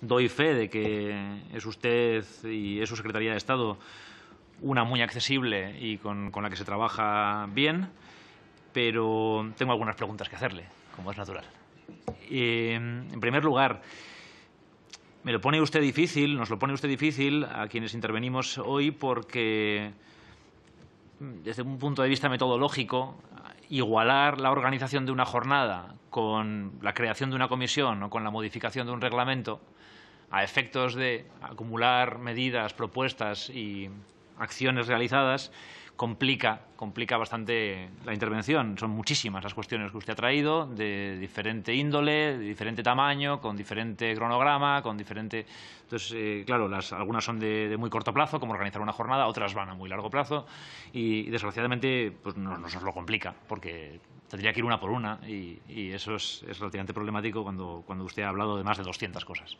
doy fe de que es usted y es su Secretaría de Estado una muy accesible y con, la que se trabaja bien, pero tengo algunas preguntas que hacerle, como es natural. Eh, en primer lugar, me lo pone usted difícil, nos lo pone usted difícil a quienes intervenimos hoy porque desde un punto de vista metodológico igualar la organización de una jornada con la creación de una comisión o con la modificación de un reglamento a efectos de acumular medidas, propuestas y acciones realizadas complica, complica bastante la intervención. Son muchísimas las cuestiones que usted ha traído, de diferente índole, de diferente tamaño, con diferente cronograma, con diferente... Entonces, eh, claro, algunas son de, muy corto plazo, como organizar una jornada, otras van a muy largo plazo y, desgraciadamente pues no, se nos lo complica, porque tendría que ir una por una y, eso es, relativamente problemático cuando, usted ha hablado de más de 200 cosas.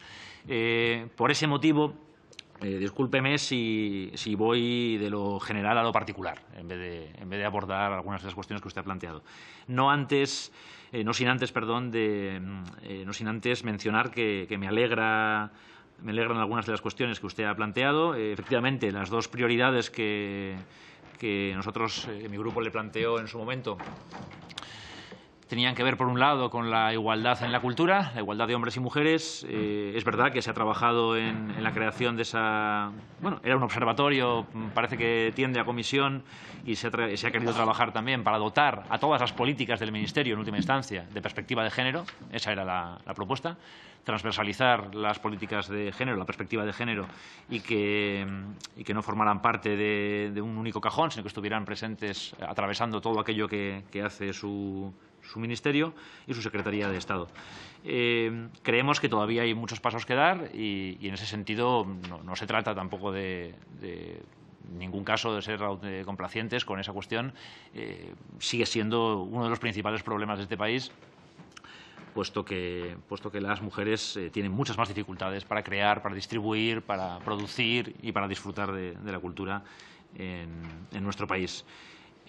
Eh, por ese motivo eh, discúlpeme si, voy de lo general a lo particular, en vez, de, en vez de abordar algunas de las cuestiones que usted ha planteado. No antes, eh, no sin antes, perdón, mm, eh, no sin antes mencionar que, me alegra me alegran algunas de las cuestiones que usted ha planteado. efectivamente, las dos prioridades que, que nosotros, mi grupo, le planteó en su momento tenían que ver, por un lado, con la igualdad en la cultura, la igualdad de hombres y mujeres. Eh, es verdad que se ha trabajado en, la creación de esa... Bueno, era un observatorio, parece que tiende a comisión, y se ha, querido trabajar también para dotar a todas las políticas del Ministerio, en última instancia, de perspectiva de género. Esa era la, propuesta transversalizar las políticas de género, la perspectiva de género, y que, que no formaran parte de, un único cajón, sino que estuvieran presentes atravesando todo aquello que hace su, su Ministerio y su Secretaría de Estado. Eh, creemos que todavía hay muchos pasos que dar y, en ese sentido no, se trata tampoco de, ningún caso de ser complacientes con esa cuestión. Eh, sigue siendo uno de los principales problemas de este país puesto que, puesto que las mujeres eh, tienen muchas más dificultades para crear, para distribuir, para producir y para disfrutar de, la cultura en nuestro país.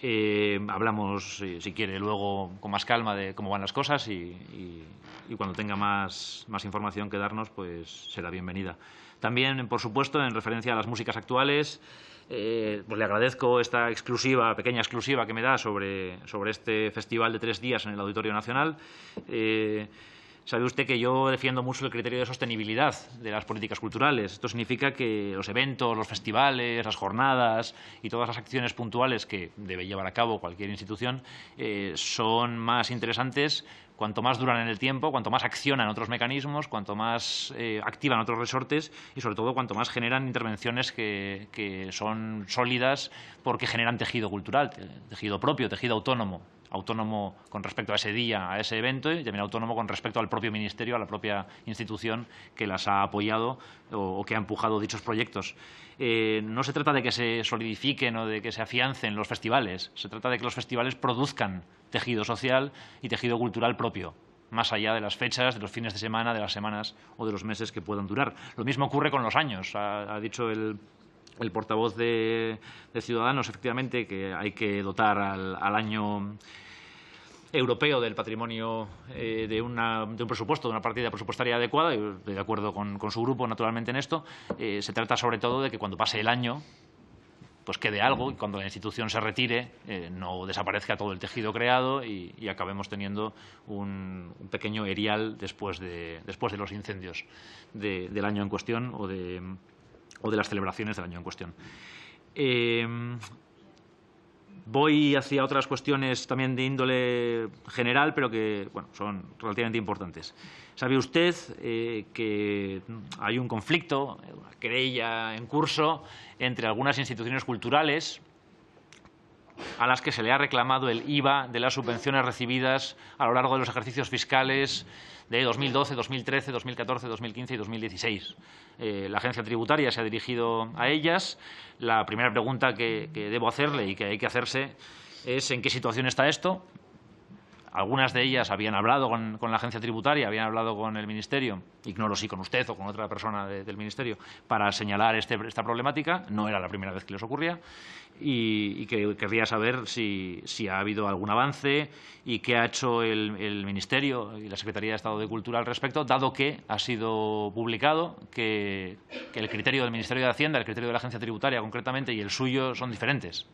Eh, hablamos, eh, si quiere, luego con más calma de cómo van las cosas y, cuando tenga más, más información que darnos, pues será bienvenida. También, por supuesto, en referencia a las músicas actuales, eh, pues le agradezco esta exclusiva, pequeña exclusiva que me da sobre, este festival de tres días en el Auditorio Nacional. Sabe usted que yo defiendo mucho el criterio de sostenibilidad de las políticas culturales. Esto significa que los eventos, los festivales, las jornadas y todas las acciones puntuales que debe llevar a cabo cualquier institución eh, son más interesantes cuanto más duran en el tiempo, cuanto más accionan otros mecanismos, cuanto más eh, activan otros resortes y, sobre todo, cuanto más generan intervenciones que, que son sólidas porque generan tejido cultural, tejido propio, tejido autónomo autónomo con respecto a ese día, a ese evento, y también autónomo con respecto al propio ministerio, a la propia institución que las ha apoyado o, que ha empujado dichos proyectos. Eh, no se trata de que se solidifiquen o de que se afiancen los festivales, se trata de que los festivales produzcan tejido social y tejido cultural propio más allá de las fechas, de los fines de semana, de las semanas o de los meses que puedan durar. Lo mismo ocurre con los años. ha dicho el el portavoz de, Ciudadanos, efectivamente, que hay que dotar al, año europeo del patrimonio eh, de, un presupuesto, de una partida presupuestaria adecuada, y de acuerdo con, su grupo, naturalmente, en esto. Eh, se trata sobre todo de que cuando pase el año pues quede algo y cuando la institución se retire eh, no desaparezca todo el tejido creado y, acabemos teniendo un, pequeño erial después de, después de los incendios del año en cuestión o de, o de las celebraciones del año en cuestión. Em, voy hacia otras cuestiones también de índole general, pero que son relativamente importantes. ¿Sabe usted eh, que hay un conflicto, una querella en curso entre algunas instituciones culturales a las que se le ha reclamado el IVA de las subvenciones recibidas a lo largo de los ejercicios fiscales de 2012, 2013, 2014, 2015 y 2016. Eh, la agencia tributaria se ha dirigido a ellas. La primera pregunta que debo hacerle y que hay que hacerse es en qué situación está esto, algunas de ellas habían hablado con, la agencia tributaria, habían hablado con el Ministerio, lo si con usted o con otra persona del Ministerio, para señalar este, esta problemática. No era la primera vez que les ocurría. Y, que, querría saber si, ha habido algún avance y qué ha hecho el, Ministerio y la Secretaría de Estado de Cultura al respecto, dado que ha sido publicado que el criterio del Ministerio de Hacienda, el criterio de la agencia tributaria concretamente y el suyo son diferentes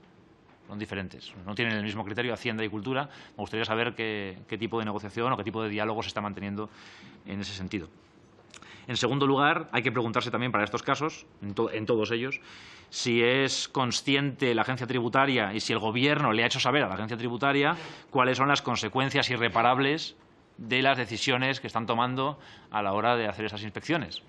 son diferentes. No tienen el mismo criterio Hacienda y Cultura. Me gustaría saber qué, tipo de negociación o qué tipo de diálogo se está manteniendo en ese sentido. En segundo lugar, hay que preguntarse también para estos casos, en, todos ellos, si es consciente la agencia tributaria y si el Gobierno le ha hecho saber a la agencia tributaria cuáles son las consecuencias irreparables de las decisiones que están tomando a la hora de hacer esas inspecciones,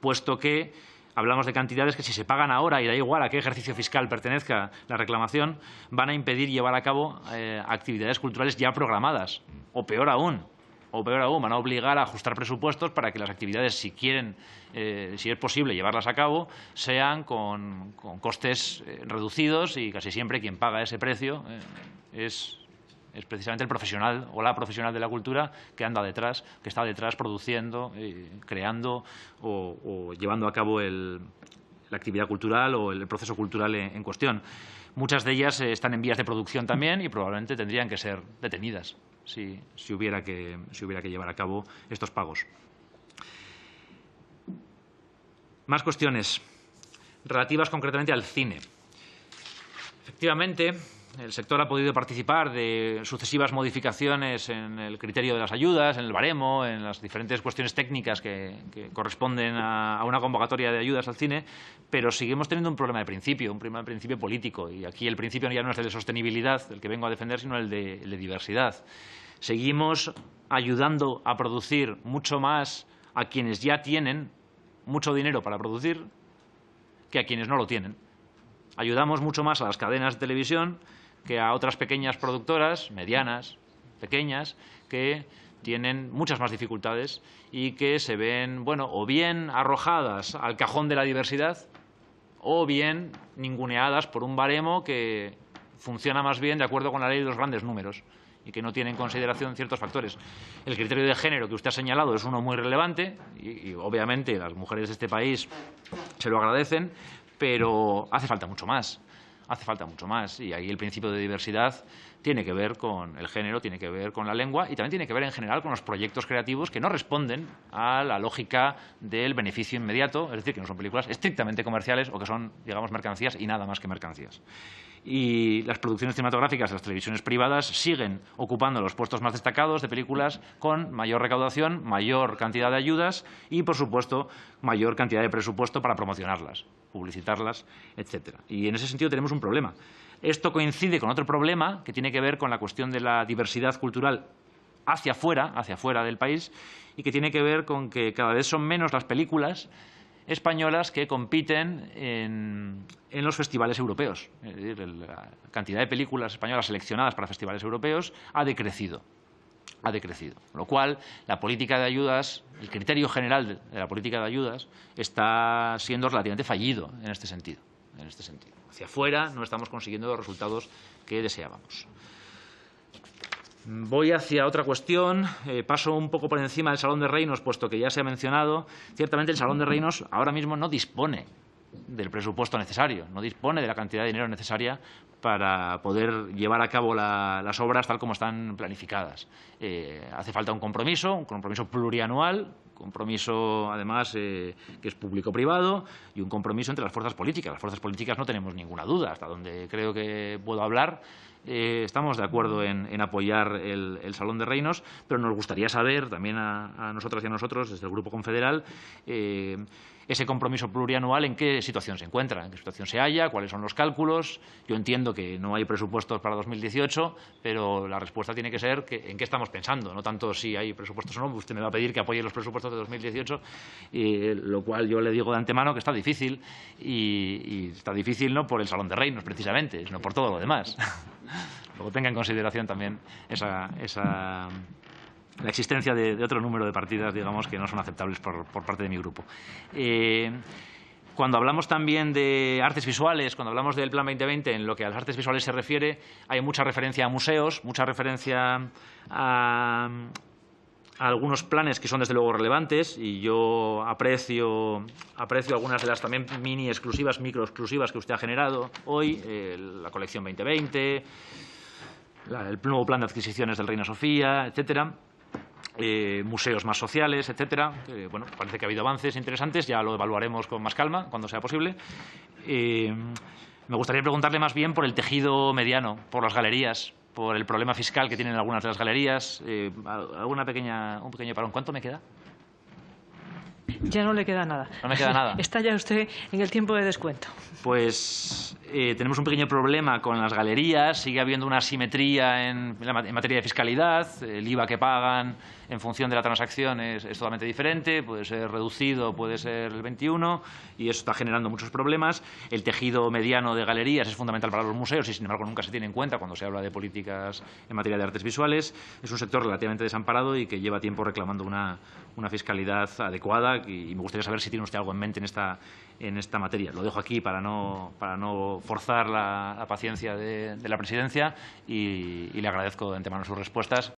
puesto que hablamos de cantidades que si se pagan ahora y da igual a qué ejercicio fiscal pertenezca la reclamación, van a impedir llevar a cabo eh, actividades culturales ya programadas, o peor aún, o peor aún, van a obligar a ajustar presupuestos para que las actividades, si quieren, eh, si es posible llevarlas a cabo, sean con, costes eh, reducidos y casi siempre quien paga ese precio es es precisamente el profesional o la profesional de la cultura que anda detrás, que está detrás produciendo, eh, creando o, llevando a cabo la actividad cultural o el proceso cultural en, cuestión. Muchas de ellas eh, están en vías de producción también y probablemente tendrían que ser detenidas si, si, hubiera, que, si hubiera que llevar a cabo estos pagos. Más cuestiones relativas concretamente al cine. Efectivamente, el sector ha podido participar de sucesivas modificaciones en el criterio de las ayudas, en el baremo, en las diferentes cuestiones técnicas que, corresponden a, una convocatoria de ayudas al cine, pero seguimos teniendo un problema de principio, un problema de principio político. Y aquí el principio ya no es el de sostenibilidad, el que vengo a defender, sino el de diversidad. Seguimos ayudando a producir mucho más a quienes ya tienen mucho dinero para producir que a quienes no lo tienen. Ayudamos mucho más a las cadenas de televisión que a otras pequeñas productoras, medianas, pequeñas, que tienen muchas más dificultades y que se ven, bueno, o bien arrojadas al cajón de la diversidad o bien ninguneadas por un baremo que funciona más bien de acuerdo con la ley de los grandes números y que no tiene en consideración ciertos factores. El criterio de género que usted ha señalado es uno muy relevante y, y obviamente las mujeres de este país se lo agradecen, pero hace falta mucho más. Hace falta mucho más. Y ahí el principio de diversidad tiene que ver con el género, tiene que ver con la lengua y también tiene que ver en general con los proyectos creativos que no responden a la lógica del beneficio inmediato, es decir, que no son películas estrictamente comerciales o que son, digamos, mercancías y nada más que mercancías. Y las producciones cinematográficas de las televisiones privadas siguen ocupando los puestos más destacados de películas con mayor recaudación, mayor cantidad de ayudas y, por supuesto, mayor cantidad de presupuesto para promocionarlas, publicitarlas, etc. Y en ese sentido tenemos un problema esto coincide con otro problema que tiene que ver con la cuestión de la diversidad cultural hacia afuera, hacia del país, y que tiene que ver con que cada vez son menos las películas españolas que compiten en, los festivales europeos. Es decir, la cantidad de películas españolas seleccionadas para festivales europeos ha decrecido ha decrecido. Con lo cual, la política de ayudas, el criterio general de la política de ayudas, está siendo relativamente fallido en este sentido. En este sentido hacia afuera, no estamos consiguiendo los resultados que deseábamos. Voy hacia otra cuestión, eh, paso un poco por encima del Salón de Reinos, puesto que ya se ha mencionado. Ciertamente el Salón de Reinos ahora mismo no dispone del presupuesto necesario, no dispone de la cantidad de dinero necesaria para poder llevar a cabo las obras tal como están planificadas. Eh, hace falta un compromiso, un compromiso plurianual, compromiso, además, eh, que es público-privado y un compromiso entre las fuerzas políticas. Las fuerzas políticas no tenemos ninguna duda, hasta donde creo que puedo hablar. Eh, estamos de acuerdo en, apoyar el, Salón de Reinos, pero nos gustaría saber también a, a nosotras y a nosotros, desde el Grupo Confederal, eh, ese compromiso plurianual en qué situación se encuentra, en qué situación se halla, cuáles son los cálculos. Yo entiendo que no hay presupuestos para 2018, pero la respuesta tiene que ser en qué estamos pensando, no tanto si hay presupuestos o no. Usted me va a pedir que apoye los presupuestos de 2018, eh, lo cual yo le digo de antemano que está difícil y, y está difícil no por el Salón de Reinos, precisamente, sino por todo lo demás. Luego tenga en consideración también esa, la existencia de, otro número de partidas, digamos, que no son aceptables por, parte de mi grupo. Eh, cuando hablamos también de artes visuales, cuando hablamos del Plan 2020, en lo que a las artes visuales se refiere, hay mucha referencia a museos, mucha referencia a, algunos planes que son desde luego relevantes y yo aprecio, aprecio algunas de las también mini exclusivas, micro exclusivas que usted ha generado hoy, la colección 2020, el nuevo plan de adquisiciones del Reina Sofía, etcétera. Eh, museos más sociales, etcétera. bueno, parece que ha habido avances interesantes, ya lo evaluaremos con más calma cuando sea posible. Eh, me gustaría preguntarle más bien por el tejido mediano, por las galerías, por el problema fiscal que tienen algunas de las galerías. Eh, alguna pequeña, un pequeño parón. ¿Cuánto me queda? Ya no le queda nada. No me queda nada. Está ya usted en el tiempo de descuento. Pues eh, tenemos un pequeño problema con las galerías, sigue habiendo una asimetría en, materia de fiscalidad, el IVA que pagan en función de la transacción es, totalmente diferente, puede ser reducido, puede ser el 21, y eso está generando muchos problemas. El tejido mediano de galerías es fundamental para los museos y, sin embargo, nunca se tiene en cuenta cuando se habla de políticas en materia de artes visuales. Es un sector relativamente desamparado y que lleva tiempo reclamando una, fiscalidad adecuada y, me gustaría saber si tiene usted algo en mente en esta, esta materia. Lo dejo aquí para no, para no forzar la, paciencia de, la presidencia y, y le agradezco de antemano sus respuestas.